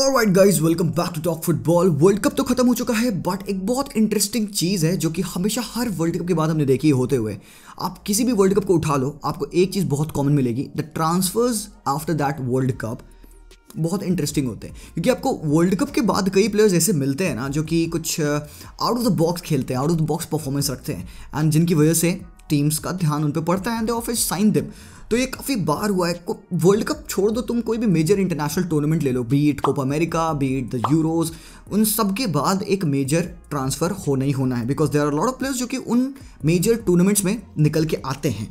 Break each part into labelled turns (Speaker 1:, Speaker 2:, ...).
Speaker 1: Alright guys welcome back to talk football world cup तो खत्म हो चुका है बट एक बहुत इंटरेस्टिंग चीज़ है जो कि हमेशा हर वर्ल्ड कप के बाद हमने देखी होते हुए आप किसी भी वर्ल्ड कप को उठा लो आपको एक चीज़ बहुत कॉमन मिलेगी the transfers after that world cup बहुत इंटरेस्टिंग होते हैं क्योंकि आपको वर्ल्ड कप के बाद कई प्लेयर्स ऐसे मिलते हैं ना जो कि कुछ आउट ऑफ द बॉक्स खेलते हैं out of the box performance रखते हैं एंड जिनकी वजह से टीम्स का ध्यान उन पर पड़ता है एंड दे ऑफिस साइन दिम तो ये काफ़ी बार हुआ है वर्ल्ड कप छोड़ दो तुम कोई भी मेजर इंटरनेशनल टूर्नामेंट ले लो beat Copa America beat the Euros उन सब के बाद एक मेजर ट्रांसफ़र होना ही होना है because there are lot of players जो कि उन मेजर टूर्नामेंट्स में निकल के आते हैं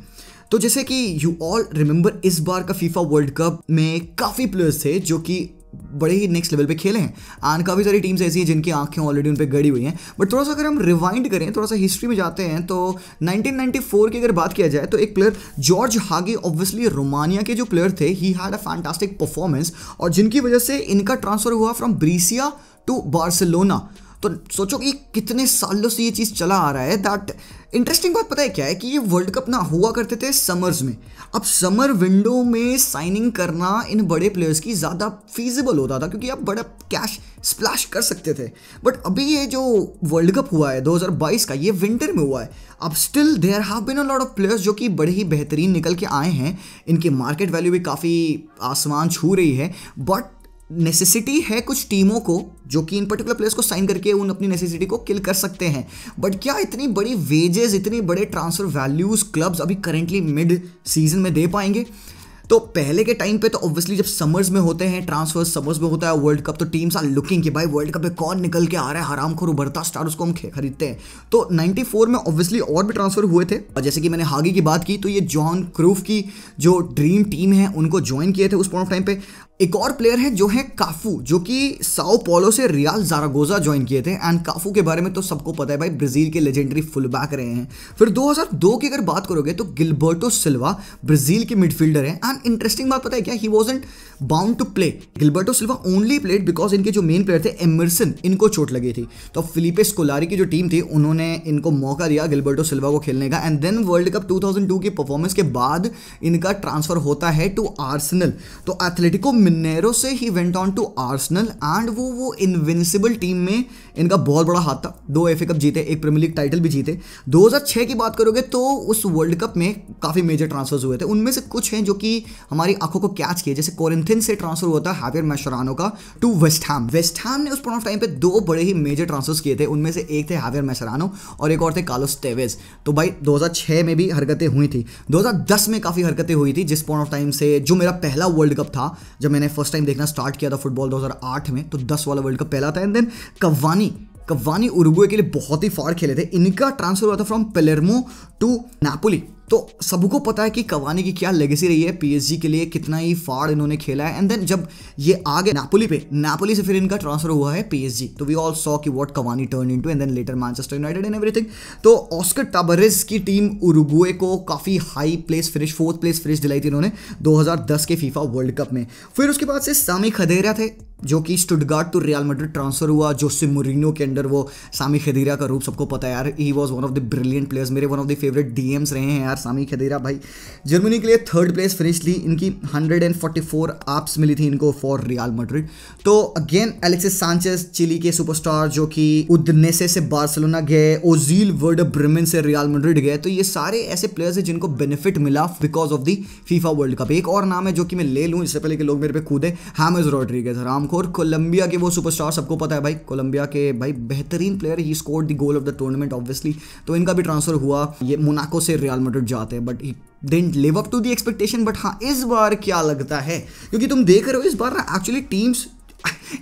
Speaker 1: तो जैसे कि यू ऑल रिमेंबर इस बार का फीफा वर्ल्ड कप में काफ़ी प्लेयर्स थे जो कि बड़े ही नेक्स्ट लेवल पे खेले हैं आन काफ़ी सारी टीम्स ऐसी हैं जिनकी आंखें ऑलरेडी उन पर गड़ी हुई हैं बट थोड़ा सा अगर हम रिवाइंड करें थोड़ा सा हिस्ट्री में जाते हैं तो 1994 की अगर बात किया जाए तो एक player George Hagi obviously Romania के जो प्लेयर थे ही हैड अ फैंटास्टिक परफॉर्मेंस और जिनकी वजह से इनका ट्रांसफर हुआ फ्रॉम ब्रीसिया टू बार्सिलोना तो सोचो कि कितने सालों से ये चीज़ चला आ रहा है दैट इंटरेस्टिंग बात पता है क्या है कि ये वर्ल्ड कप ना हुआ करते थे समर्स में अब समर विंडो में साइनिंग करना इन बड़े प्लेयर्स की ज़्यादा फीजिबल होता था क्योंकि आप बड़ा कैश स्प्लैश कर सकते थे बट अभी ये जो वर्ल्ड कप हुआ है 2022 का ये विंटर में हुआ है अब still there have been a lot of players जो कि बड़े ही बेहतरीन निकल के आए हैं इनकी मार्केट वैल्यू भी काफ़ी आसमान छू रही है बट नेसेसिटी है कुछ टीमों को जो कि इन पर्टिकुलर प्लेयर्स को साइन करके उन अपनी नेसेसिटी को किल कर सकते हैं बट क्या इतनी बड़ी वेजेस इतनी बड़े ट्रांसफर वैल्यूज क्लब्स अभी करेंटली मिड सीजन में दे पाएंगे तो पहले के टाइम पे तो ऑब्वियसली जब समर्स में होते हैं ट्रांसफर समर्स में होता है वर्ल्ड कप तो टीम्स आर लुकिंग कि भाई वर्ल्ड कप में कौन निकल के आ रहा है हराम खोर उभरता स्टार उसको हम खरीदते हैं तो 94 में ऑब्वियसली और भी ट्रांसफर हुए थे और जैसे कि मैंने हागी की बात की तो ये जॉन क्रूफ की जो ड्रीम टीम है उनको ज्वाइन किए थे उस पॉइंट ऑफ टाइम पे एक और प्लेयर है जो है काफू जो कि साओ पोलो से रियाल जारागोजा ज्वाइन किए थे एंड काफू के बारे में तो सबको पता है भाई ब्राज़ील के लेजेंडरी फुलबैक रहे हैं फिर 2002 की अगर बात करोगे तो गिलबर्टो सिल्वा ब्राज़ील के मिडफील्डर हैं एंड इंटरेस्टिंग बात पता है क्या he was bound to play Gilberto Silva only played because इनके जो मेन प्लेयर थे एमरसन इनको चोट लगी थी तो फिलिपे स्कोलारी की जो टीम थी उन्होंने इनको मौका दिया गिलबर्टो सिल्वा को खेलने का एंड देन वर्ल्ड कप 2002 की परफॉर्मेंस के बाद इनका ट्रांसफर होता है टू आर्सनल तो एथलेटिको मिनेरो से ही went on to Arsenal and वो वो इनविंसिबल टीम में इनका बहुत बड़ा हाथ था दो एफ कप जीते एक प्रीमियर लीग टाइटल भी जीते 2006 की बात करोगे तो उस वर्ल्ड कप में काफ़ी मेजर ट्रांसफर्स हुए थे उनमें से कुछ हैं जो कि हमारी आंखों को कैच किए जैसे कोरिंथ एथेंस से ट्रांसफर हुआ था हावियर मैशरानो का to West Ham West Ham ने उस पॉइंट ऑफ टाइम पे दो बड़े ही मेजर ट्रांसफर्स किए थे उनमें से एक थे हावियर मैशरानो और एक और थे कार्लोस टेवेज तो भाई 2006 में भी हरकतें हुई थी 2010 में काफ़ी हरकतें हुई थी जिस पॉइंट ऑफ टाइम से जो मेरा पहला वर्ल्ड कप था जब मैंने फर्स्ट टाइम देखना स्टार्ट किया था फुटबॉल 2008 में तो 10 वाला वर्ल्ड कप पहला था and then Cavani Cavani Uruguay के लिए बहुत ही फाड़ खेले थे इनका ट्रांसफर हुआ था फ्रॉम पेलेरमो टू नापोली तो सबको पता है कि कवानी की क्या लेगेसी रही है पी के लिए कितना ही फाड़ इन्होंने खेला है एंड देन जब ये आ गए नापोली पे नापोली से फिर इनका ट्रांसफर हुआ है पी तो वी ऑल सॉ की what Cavani turn in to and then later Manchester United and everything तो ऑस्कर टाबरेज की टीम उरुगुए को काफ़ी high place finish fourth place finish दिलाई थी इन्होंने दो के फीफा वर्ल्ड कप में फिर उसके बाद से सामी खदेरा थे जो कि Stuttgart to Real Madrid transfer हुआ जो से मुरिनो के अंडर वो सामी खदीरा का रूप सबको पता है यार he was one of the brilliant players मेरे one of the favourite DMs रहे हैं यार सामी खदीरा भाई जर्मनी के लिए थर्ड प्लेस फिनिश ली इनकी 144 एप्स मिली थी इनको फॉर रियल मेड्रिड तो अगेन एलेक्सिस सांचेस चिली के सुपरस्टार जो कि उदनेसे से बार्सिलोना गए ओजील वर्ल्ड ब्रिमिन से रियल मेड्रिड गए तो ये सारे ऐसे प्लेयर्स हैं जिनको बेनिफिट मिला because of the FIFA world cup एक और नाम है जो कि मैं ले लूँ इससे पहले कि लोग मेरे पे कूदे हैमज रॉड्रीगेज राम शंखोर कोलंबिया के वो सुपरस्टार सबको पता है भाई कोलंबिया के भाई बेहतरीन player he score the goal of the tournament obviously तो इनका भी ट्रांसफर हुआ ये मोनाको से रियल मेड्रिड जाते हैं but didn't live up to the expectation but हाँ इस बार क्या लगता है क्योंकि तुम देख रहे हो इस बार ना एक्चुअली टीम्स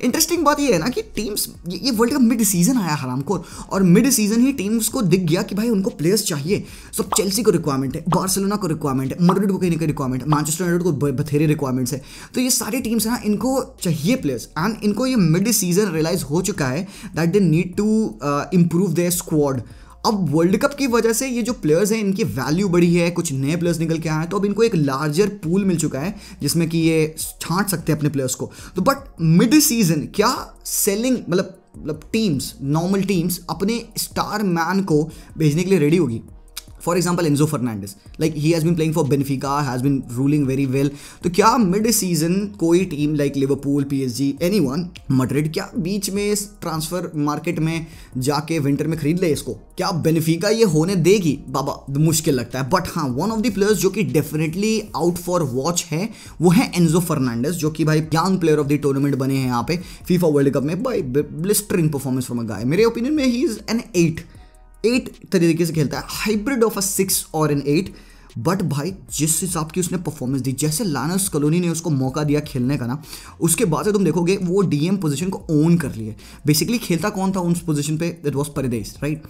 Speaker 1: इंटरेस्टिंग बात ये है ना कि टीम्स ये वर्ल्ड कप मिड सीजन आया हराम को और मिड सीजन ही टीम्स को दिख गया कि भाई उनको प्लेयर्स चाहिए सो so, चेल्सी को रिक्वायरमेंट है बार्सिलोना को रिक्वायरमेंट है मड्रिड को ना कहीं रिक्वायरमेंट है मैनचेस्टर यूनाइटेड को बथेरे रिक्वायरमेंट्स है तो ये सारी टीम्स हैं ना इनको चाहिए प्लेयर्स एंड इनको ये मिड सीजन रियलाइज हो चुका है that they need to improve their squad अब वर्ल्ड कप की वजह से ये जो प्लेयर्स हैं इनकी वैल्यू बढ़ी है कुछ नए प्लेयर्स निकल के आए हैं तो अब इनको एक लार्जर पूल मिल चुका है जिसमें कि ये छांट सकते हैं अपने प्लेयर्स को तो बट मिड सीजन क्या सेलिंग मतलब मतलब टीम्स नॉर्मल टीम्स अपने स्टार मैन को भेजने के लिए रेडी होगी for example Enzo Fernandez like he has been playing for Benfica has been ruling very well तो क्या मिड सीजन कोई team like Liverpool P H G anyone Madrid क्या बीच में इस ट्रांसफर मार्केट में जाके विंटर में खरीद ले इसको क्या बेनिफिका ये होने देगी बाबा मुश्किल लगता है बट हाँ वन ऑफ द प्लेयर्स जो कि डेफिनेटली आउट फॉर वॉच है वो है एनजो फर्नांडिस जो कि भाई young player of the tournament बने हैं यहाँ पे फीफा वर्ल्ड कप में by blistering performance from a guy मेरे ओपिनियन में he is an eight eight तरीके से खेलता है हाइब्रिड ऑफ अ सिक्स और एन एट बट भाई जिस हिसाब की उसने परफॉर्मेंस दी जैसे लानस कलोनी ने उसको मौका दिया खेलने का ना उसके बाद से तुम देखोगे वो डीएम पोजीशन को ओन कर लिए बेसिकली खेलता कौन था उस पोजीशन पे इट वॉज परिदेश राइट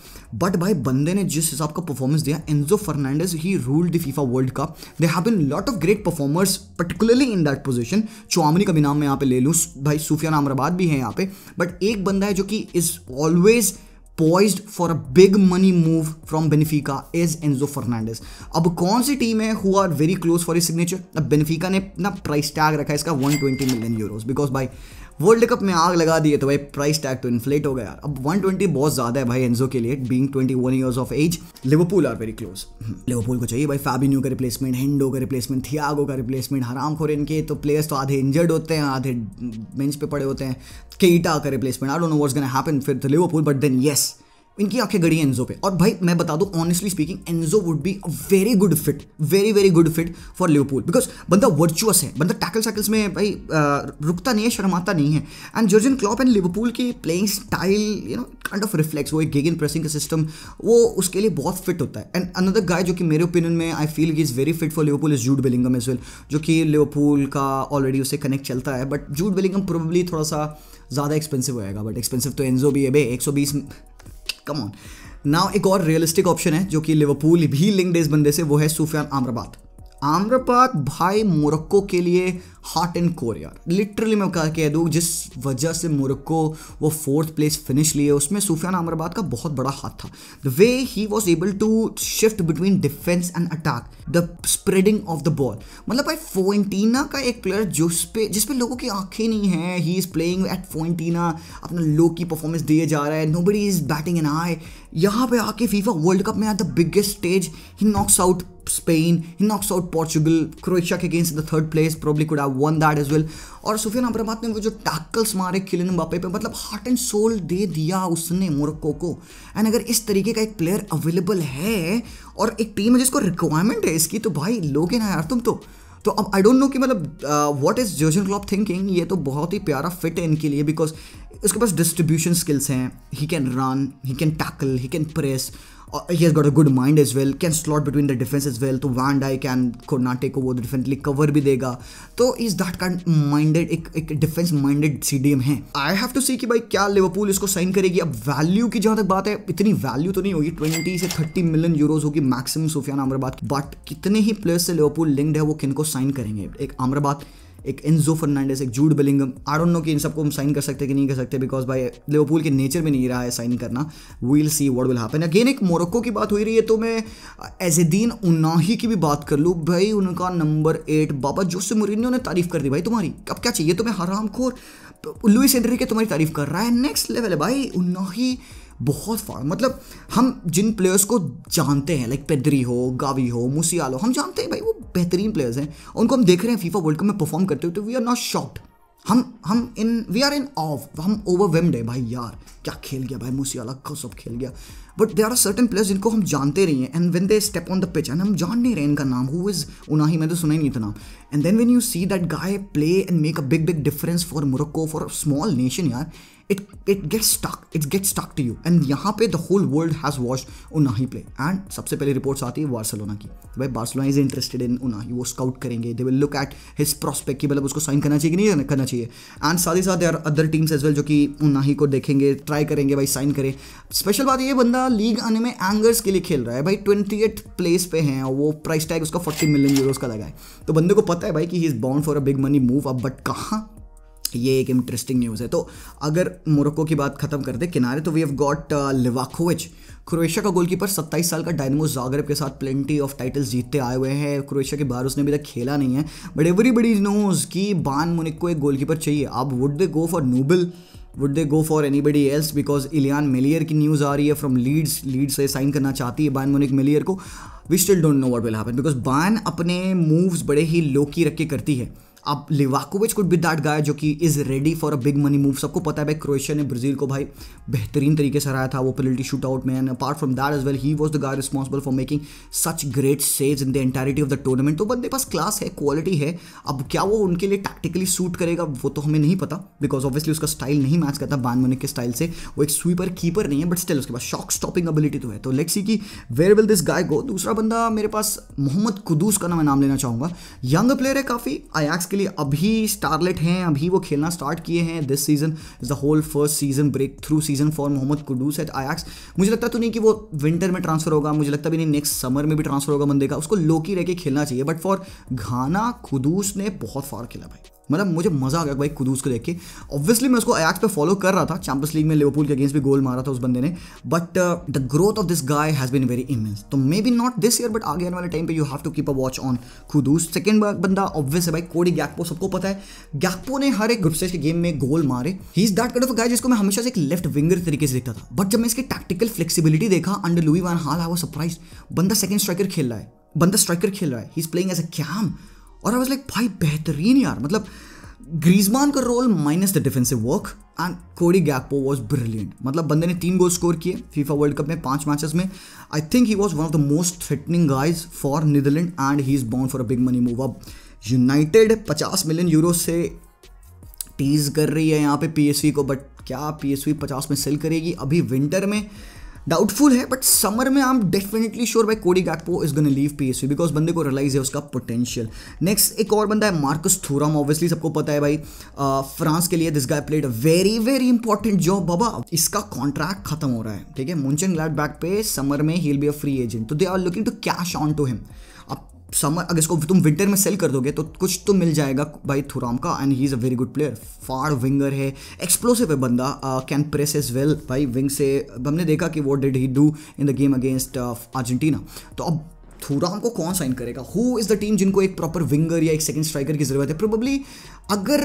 Speaker 1: बट भाई बंदे ने जिस हिसाब का परफॉर्मेंस दिया Enzo Fernandez he ruled the FIFA world cup they have been lot of great performers particularly in that position Tchouameni का भी नाम मैं यहाँ पे ले लूँ भाई सूफिया नामराबाद भी है यहाँ पे बट एक बंदा है जो कि is always poised for a big money move from Benfica is Enzo Fernandez अब कौन सी टीम है who are very close for his signature अब बेनिफिका ने अपना प्राइस टैग रखा है इसका 120 million euros because by world cup में आग लगा दी है तो भाई प्राइस टैग तो इन्फ्लेट हो गया अब 120 बहुत ज़्यादा है भाई एनजो के लिए being 21 years of age Liverpool are very close Liverpool को चाहिए भाई फैबिन्यू का रिप्लेसमेंट हेंडो का रिप्लेसमेंट थियागो का रिप्लेसमेंट हराम खोर इनके तो प्लेयर्स तो आधे इंजर्ड होते हैं आधे बेंच पे पड़े होते हैं केटा का replacement I don't know what's gonna happen फिर तो Liverpool but then yes yes, इनकी आंखें गड़ी हैं एनजो पे और भाई मैं बता दूं honestly speaking Enzo would be a very good fit very very good fit for Liverpool because बंदा वर्चुअस है बंदा टैकल सैकल्स में भाई रुकता नहीं है शर्माता नहीं है and Jurgen Klopp and Liverpool की playing style you know kind of reflex वो एक गेगन प्रेसिंग का सिस्टम वो उसके लिए बहुत फिट होता है एंड अनदर गाय जो कि मेरे ओपिनियन में I feel is very fit for Liverpool is Jude Bellingham as well जो कि लिवपूल का ऑलरेडी उसे कनेक्ट चलता है बट जूड बेलिंगम प्रोबेबली थोड़ा सा ज़्यादा एक्सपेंसिव होएगा बट एक्सपेंसिव तो एनजो भी है बे 120 कम ऑन नाउ एक और रियलिस्टिक ऑप्शन है जो कि लिवरपूल भी लिंक डेज बंदे से वो है सुफियान आम्रपात आम्रपात भाई मोरक्को के लिए हार्ट एंड कोर यार लिटरली मैं कहा कह दूँ जिस वजह से मोरक्को वो फोर्थ प्लेस फिनिश लिए उसमें सूफियान अमराबाद का बहुत बड़ा हाथ था the way he was able to shift between defence and attack the spreading of the ball मतलब भाई फोइंटीना का एक प्लेयर जिस पे जिस पे लोगों की आंखें नहीं हैं he is playing at Fiorentina अपना लो की परफॉर्मेंस दिए जा रहा है nobody is batting an eye यहाँ पे आके फीफा वर्ल्ड कप में at the biggest stage he knocks out Spain he knocks out Portugal Croatia के against the third place probably could have won that is well और Sufyan अब्रमात ने वो जो tackles मारे किलिन बापे पे मतलब हार्ट एंड सोल दे दिया उसने मोरक्को को एंड अगर इस तरीके का एक प्लेयर अवेलेबल है और एक टीम है जिसको रिक्वायरमेंट है इसकी तो भाई लोगे ना यार तुम तो तो अब आई डोंट नो कि मतलब what is Jurgen Klopp thinking ये तो बहुत ही प्यारा फिट है इनके लिए बिकॉज उसके पास डिस्ट्रीब्यूशन स्किल्स हैं he can run he can tackle he can press Uh, he has got a good mind as well can slot between the defense as well तो वैन डाइक एंड कोनाटे को वो डिफेंसली cover भी देगा तो is that kind minded एक एक defence minded सी CDM है I have to सी कि भाई क्या लिवरपूल इसको साइन करेगी अब वैल्यू की जहां तक बात है इतनी वैल्यू तो नहीं होगी ट्वेंटी से थर्टी मिलियन यूरोज होगी मैक्सिमम सुफियान आमराबाद बट कितने ही प्लेयर्स से लिवरपूल लिंक्ड है वो किनको साइन करेंगे एक आमराबाद एक एनजो फर्नांडेस एक जूड बिलिंगम आई डोंट नो कि इन सबको हम साइन कर सकते कि नहीं कर सकते बिकॉज भाई लिवरपूल के नेचर में नहीं रहा है साइन करना we'll see what will happen again एक मोरक्को की बात हो रही है तो मैं एजेदीन उन्नाही की भी बात कर लूँ भाई उनका नंबर एट बाबा जोसे मुरिन्यो ने तारीफ कर दी भाई तुम्हारी अब क्या चाहिए तुम्हें हराम खोर लुइस एंड्री के तुम्हारी तारीफ कर रहा है नेक्स्ट लेवल है भाई उन्नाही बहुत फार मतलब हम जिन प्लेयर्स को जानते हैं लाइक पेदरी हो गावी हो मुसियालो हम जानते हैं भाई वो बेहतरीन प्लेयर्स हैं उनको हम देख रहे हैं फीफा वर्ल्ड कप में परफॉर्म करते हुए तो वी आर नॉट शॉक्ड हम हम in we are in of हम ओवरवेम्ड है भाई यार क्या खेल गया भाई मुसियाला सब खेल गया but there are certain players जिनको हम जानते रहिए हैं and when they step on the pitch and हम जान नहीं रहे इनका नाम हु इज़ ही मैं तो सुना ही नहीं था नाम and then when you see that guy play and make a big big difference for Morocco for small nation यार it it gets stuck it gets stuck to you and यहाँ पे the whole world has watched उनाही play and सबसे पहले reports आती है Barcelona की तो भाई Barcelona is interested in Ounahi वो स्काउट करेंगे they will look at his prospect कि मतलब उसको साइन करना चाहिए कि नहीं करना चाहिए एंड साथ ही साथ there other teams as well जो कि उनाही को देखेंगे ट्राई करेंगे भाई साइन करें स्पेशल बात ये बंदा लीग आने में एंगर्स के लिए खेल रहा है भाई ट्वेंटी प्लेस पे हैं और वो प्राइस टैग उसका फोर्टी मिलियन यूरोज का लगा है तो बंदे को पता है भाई कि he is bound for a big money move अब बट कहाँ ये एक इंटरेस्टिंग न्यूज़ है तो अगर मोरक्को की बात खत्म कर दे किनारे तो we have got Livakovic Croatia का गोलकीपर 27 साल का डायनमो जागरेब के साथ प्लेंटी ऑफ टाइटल्स जीतते आए हुए हैं क्रोएशिया के बाहर उसने अभी तक खेला नहीं है बट एवरीबडी नोज कि बान मुनिक को एक गोलकीपर चाहिए अब would they go for Nubel would they go for anybody else because इलियान मिलियर की न्यूज़ आ रही है फ्रॉम लीड्स लीड्स से साइन करना चाहती है बान मुनिक मिलियर को we still don't know what will happen because Bayern अपने मूव्स बड़े ही लोकी रख के करती है अब Livakovic could be that guy जो कि is ready for a big money move सबको पता है भाई क्रोएशिया ने ब्राज़ील को भाई बेहतरीन तरीके से हराया था वो पेनल्टी शूट आउट में and apart from that as well he was the guy responsible for making such great saves in the entirety of the tournament तो बंदे पास क्लास है क्वालिटी है अब क्या वो उनके लिए टैक्टिकली सूट करेगा वो तो हमें नहीं पता बिकॉज ऑब्वियसली उसका स्टाइल नहीं मैच करता बान मोनिक के स्टाइल से वो एक स्वीपर कीपर नहीं है बट स्टिल उसके पास शॉक स्टॉपिंग एबिलिटी तो है तो लेक्सी की where where will this guy go दूसरा बंदा मेरे पास मोहम्मद कुदूस का नाम नाम लेना चाहूंगा यंग प्लेयर है काफ़ी आयाक्स के लिए अभी स्टारलेट हैं अभी वो खेलना स्टार्ट किए हैं this season is the whole first season breakthrough season for Mohammed Kudus at Ajax मुझे लगता तो नहीं कि वो विंटर में ट्रांसफर होगा मुझे लगता भी नहीं नेक्स्ट समर में भी ट्रांसफर होगा बंदे का उसको लोकी रह के खेलना चाहिए बट फॉर घाना खुदूस ने बहुत फार खेला भाई मतलब मुझे मज़ा आ गया भाई कुदूस को देख के ऑब्वियसली मैं उसको अयाक्स पे फॉलो कर रहा था चैंपियंस लीग में लिवरपूल के अगेंस्ट भी गोल मारा था उस बंदे ने but the growth of this guy has been very immense तो may be not this year but आगे आने वाले टाइम पे you have to keep a watch on Kudus second बंदा ऑब्वियस है भाई कोडी गैकपो सबको पता है गैकपो ने हर एक ग्रुप स्टेज के गेम में गोल मारे he is that of guy जिसको मैं हमेशा से एक लेफ्ट विंगर तरीके से देखता था बट जब मैं इसकी टैक्टिकल फ्लेक्सिबिलिटी देखा under Louis van Gaal I was surprise बंदा सेकंड स्ट्राइकर खेल रहा है बंदा स्ट्राइकर खेल रहा है he is playing as a CAM और आई वॉज लाइक भाई बेहतरीन यार मतलब ग्रीजमान का role minus the defensive work and Cody Gakpo was brilliant मतलब बंदे ने तीन गोल स्कोर किए फीफा वर्ल्ड कप में पांच मैचेस में I think he was one of the most threatening guys for Netherlands and he is bound for a big money move अब United पचास मिलियन यूरो से टीज कर रही है यहाँ पे पी को बट क्या पी एस वी पचास में सेल करेगी अभी विंटर में डाउटफुल है बट समर में I am definitely sure by Cody Gakpo is gonna leave PSV because बंदे को रिलाइज है उसका पोटेंशियल नेक्स्ट एक और बंदा है मार्कस थोरम ऑब्वियसली सबको पता है भाई फ्रांस uh, के लिए this guy played a very very important job बाबा इसका कॉन्ट्रैक्ट खत्म हो रहा है ठीक है मुंचन ग्लैड बैक पे समर में he will be a free agent तो they are looking to cash on to him summer अगर इसको तुम विंटर में सेल कर दोगे तो कुछ तो मिल जाएगा भाई थुराम का and he is a very good player far winger है एक्सप्लोसिव है बंदा कैन प्रेस इज वेल भाई विंग से हमने देखा कि वो did he do in the game against Argentina तो अब थुराम को कौन साइन करेगा हु इज़ द टीम जिनको एक प्रॉपर विंगर या एक सेकेंड स्ट्राइकर की जरूरत है प्रोबली अगर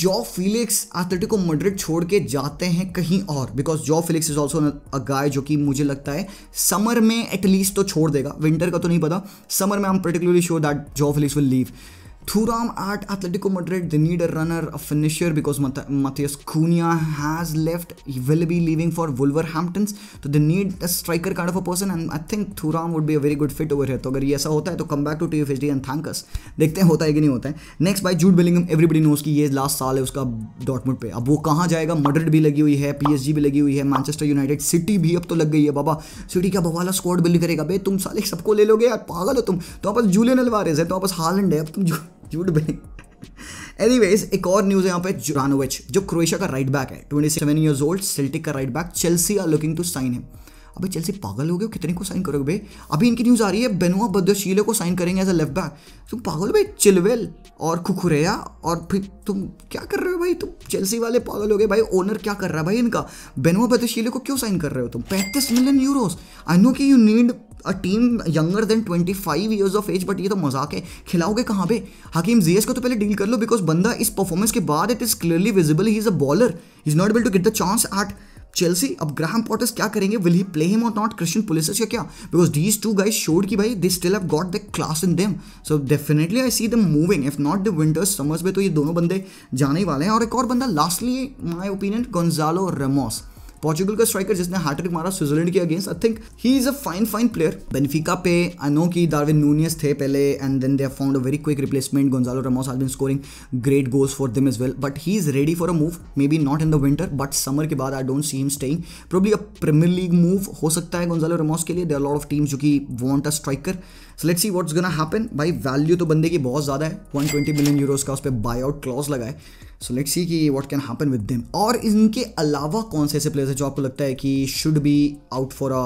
Speaker 1: जॉ फिलिक्स एथलेटिको मड्रिड छोड़ के जाते हैं कहीं और because João Félix is also a guy जो कि मुझे लगता है समर में एटलीस्ट तो छोड़ देगा विंटर का तो नहीं पता समर में I am particularly sure that João Félix will leave Thuram at Atletico Madrid, they need a runner, a finisher because Mat- Matthias Cunha has left. He will be leaving for Wolverhamptons. So they need a striker kind of a person and I think Thuram would be a very good fit over here. तो अगर ये ऐसा होता है तो come back to T F H D and thank us देखते हैं होता है कि नहीं होता है next by Jude Bellingham everybody knows कि ये लास्ट साल है उसका डॉटमुड पे अब वो कहाँ जाएगा मड्रिड भी लगी हुई है पीएसजी भी लगी हुई है मैनचेस्टर यूनाइटेड सिटी भी अब तो लग गई है बाबा सिटी का बवाला स्क्वाड बिल्ड करेगा बे तुम साले सबको ले लोगे यार पागल हो तुम तो आपस जूलियन अलवारेज है तो आपस हालैंड है अब तुम झूठ बने एनीवेज एक और न्यूज है यहाँ पे जुरानोविच जो क्रोएशिया का राइट बैक है twenty seven years old Celtic का right back Chelsea are looking to sign है अभी चेल्सी पागल हो गए कितने को साइन करोगे भाई अभी इनकी न्यूज़ आ रही है बेनुआ बद्दशीले को साइन करेंगे एज अ लेफ्ट बैक तुम पागल भाई चिलवेल और कुकुरेया और फिर तुम क्या कर रहे हो भाई तुम चेल्सी वाले पागल हो गए भाई ओनर क्या कर रहा है भाई इनका बेनुआ बद्दशीले को क्यों साइन कर रहे हो तुम पैंतीस मिलियन यूरोस आई नो कि you need a team younger than twenty five years of age but ये तो मजाक है खिलाओगे कहाँ पे हकीम जीएस को तो पहले डील कर लो बिकॉज बंदा इस परफॉर्मेंस के बाद it is clearly visible he is a baller is not able to get the chance at Chelsea अब ग्राहम पॉटर्स क्या करेंगे will he play him or not Christian Pulisic का क्या because these two guys showed की भाई they still have got the class in them so definitely I see them moving if not the winters summers में तो ये दोनों बंदे जाने वाले हैं और एक और बंदा lastly my opinion Gonçalo Ramos Portugal का स्ट्राइकर जिसने हार्ट्रिक मारा स्विट्जरलैंड के against I think he is a fine fine player Benfica पे आई नो की दारविन नूनियस थे पहले and then they have found a very quick replacement Gonçalo Ramos has been scoring great goals for them as well but he is ready for a move may be not in the winter but summer के बाद I don't see him staying probably a Premier League move हो सकता है Gonzalo रमोस के लिए there lot of teams जो कि want a striker so let's see what's gonna happen भाई वैल्यू तो बंदे की बहुत ज़्यादा है 120 मिलियन यूरोस का उस पर बाय आउट क्लॉज लगा है सो लेट्स सी कि what can happen with them और इनके अलावा कौन से ऐसे प्लेयर्स हैं जो आपको लगता है कि should be out for a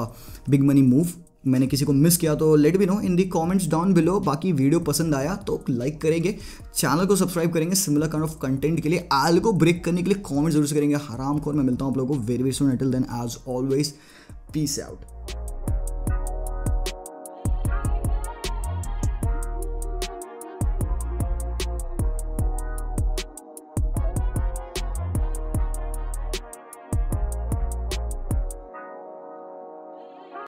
Speaker 1: big money move मैंने किसी को मिस किया तो let be know in the comments down below बाकी वीडियो पसंद आया तो लाइक करेंगे चैनल को सब्सक्राइब करेंगे सिमिलर काइंड ऑफ कंटेंट के लिए एल को ब्रेक करने के लिए कमेंट जरूर से करेंगे हराम खोर मैं मिलता हूँ आप लोगों को very very soon until then as always peace out